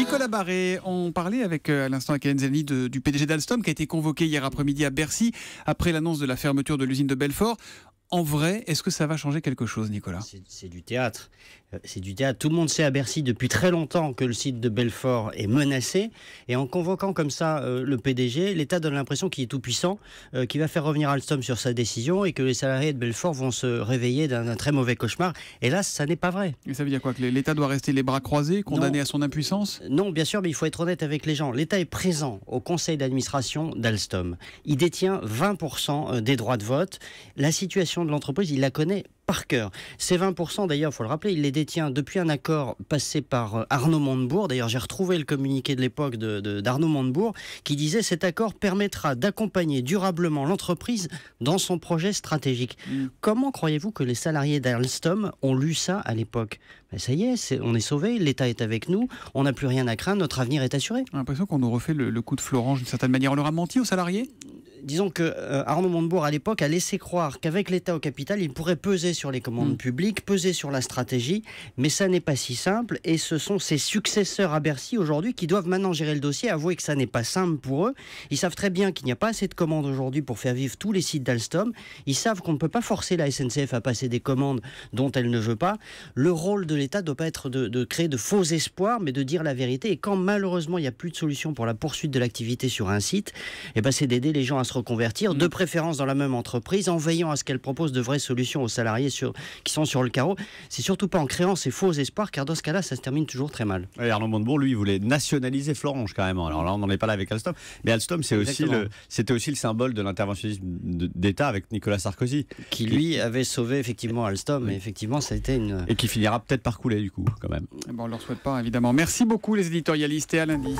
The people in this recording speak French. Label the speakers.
Speaker 1: Nicolas Barré, on parlait avec euh, à l'instant avec du PDG d'Alstom qui a été convoqué hier après-midi à Bercy après l'annonce de la fermeture de l'usine de Belfort en vrai, est-ce que ça va changer quelque chose, Nicolas C'est du
Speaker 2: théâtre. Euh, c'est du théâtre. Tout le monde sait à Bercy depuis très longtemps que le site de Belfort est menacé. Et en convoquant comme ça euh, le PDG, l'État donne l'impression qu'il est tout puissant, euh, qu'il va faire revenir Alstom sur sa décision et que les salariés de Belfort vont se réveiller d'un très mauvais cauchemar. Et là, ça n'est pas vrai. ça veut dire quoi Que l'État doit rester les bras croisés, condamné à son impuissance Non, bien sûr, mais il faut être honnête avec les gens. L'État est présent au conseil d'administration d'Alstom. Il détient 20% des droits de vote. La situation de l'entreprise, il la connaît par cœur. Ces 20%, d'ailleurs, il faut le rappeler, il les détient depuis un accord passé par euh, Arnaud Montebourg. D'ailleurs, j'ai retrouvé le communiqué de l'époque d'Arnaud de, Montebourg qui disait cet accord permettra d'accompagner durablement l'entreprise dans son projet stratégique. Mm. Comment croyez-vous que les salariés d'Alstom ont lu ça à l'époque ben, Ça y est, on est sauvés, l'État est avec nous, on n'a plus rien à craindre, notre avenir est assuré. J'ai l'impression qu'on nous refait le, coup de Florence d'une certaine manière. On leur a menti aux salariés disons que euh, Arnaud Montebourg, à l'époque, a laissé croire qu'avec l'État au capital, il pourrait peser sur les commandes mm. publiques, peser sur la stratégie, mais ça n'est pas si simple. Et ce sont ses successeurs à Bercy aujourd'hui qui doivent maintenant gérer le dossier, avouer que ça n'est pas simple pour eux. Ils savent très bien qu'il n'y a pas assez de commandes aujourd'hui pour faire vivre tous les sites d'Alstom. Ils savent qu'on ne peut pas forcer la SNCF à passer des commandes dont elle ne veut pas. Le rôle de l'État ne doit pas être de, créer de faux espoirs, mais de dire la vérité. Et quand malheureusement il n'y a plus de solution pour la poursuite de l'activité sur un site, eh ben, c'est d'aider les gens à reconvertir, de préférence dans la même entreprise, en veillant à ce qu'elle propose de vraies solutions aux salariés sur, qui sont sur le carreau. C'est surtout pas en créant ces faux espoirs, car dans ce cas-là, ça se termine toujours très mal.
Speaker 3: Et Arnaud Montebourg, lui, il voulait nationaliser Florange carrément. Alors là, on n'en est pas là avec Alstom. Mais Alstom, c'est aussi le, c'était aussi le symbole de l'interventionnisme d'État avec Nicolas Sarkozy. Qui, lui, avait sauvé effectivement Alstom. Et effectivement, ça a été une. Et qui finira peut-être par couler, du coup, quand même. Eh bon, on ne leur souhaite pas, évidemment. Merci beaucoup, les éditorialistes, et à lundi.